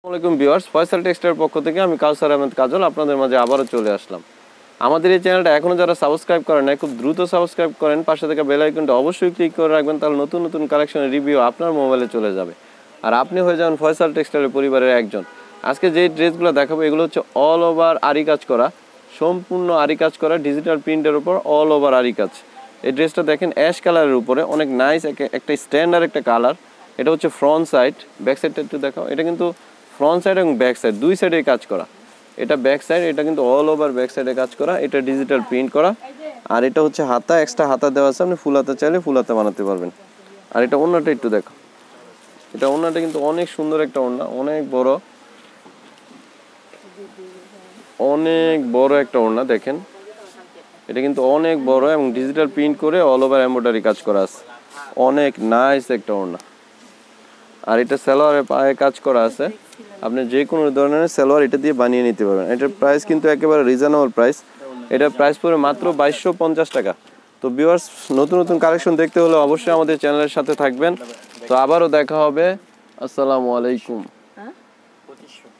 আসসালামাইকুম viewers Faisal textile পক্ষ থেকে আমি কাউসার আহমেদ কাজল আপনাদের মাঝে আবারও চলে আসলাম আমাদের এই চ্যানেলটা এখনও যারা সাবস্ক্রাইব করেন না খুব দ্রুত সাবস্ক্রাইব করেন পাশে থেকে বেলাইকনটা অবশ্যই ক্লিক করে রাখবেন তাহলে নতুন নতুন কালেকশনের রিভিউ আপনার মোবাইলে চলে যাবে আর আপনি হয়ে যাবেন ফয়সাল টেক্সটাইলের পরিবারের একজন আজকে যে ড্রেসগুলো দেখাবো এগুলো হচ্ছে অল ওভার আরি কাজ করা সম্পূর্ণ আরি কাজ করা ডিজিটাল প্রিন্টের উপর অল ওভার আরি কাজ এই ড্রেসটা দেখেন অ্যাশ কালারের উপরে অনেক নাইস একটা স্ট্যান্ডার্ড একটা কালার এটা হচ্ছে ফ্রন্ট সাইড ব্যাক সাইডটা একটু দেখাও এটা কিন্তু ফ্রন্ট সাইড এবং ব্যাক সাইড দুই সাইডে কাজ করা এটা ব্যাক সাইড এটা কিন্তু অল ওভার ব্যাক সাইডে কাজ করা এটা ডিজিটাল প্রিন্ট করা আর এটা হচ্ছে হাতা এক্সট্রা হাতা দেওয়া আছে আপনি ফুলাতে চাইলে ফুলাতে বানাতে পারবেন আর এটা ওনাটা একটু দেখো এটা ওনাটা কিন্তু অনেক সুন্দর একটা ওনা অনেক বড় অনেক বড় একটা ওনা দেখেন এটা কিন্তু অনেক বড় এবং ডিজিটাল প্রিন্ট করে অল ওভার এম্ব্রয়ডারি কাজ করা আছে অনেক নাইস একটা ওনা আর এটা সালোয়ারের পায়ে কাজ করা আছে আপনি যে কোনো ধরনের সালোয়ার এটা দিয়ে বানিয়ে নিতে পারবেন এটার প্রাইস কিন্তু একেবারে রিজনেবল প্রাইস এটার প্রাইস পড়বে মাত্র বাইশশো পঞ্চাশ টাকা তো বিওয়ার্স নতুন নতুন কালেকশন দেখতে হলে অবশ্যই আমাদের চ্যানেলের সাথে থাকবেন তো আবারও দেখা হবে আসসালামু আলাইকুম হ্যাঁ?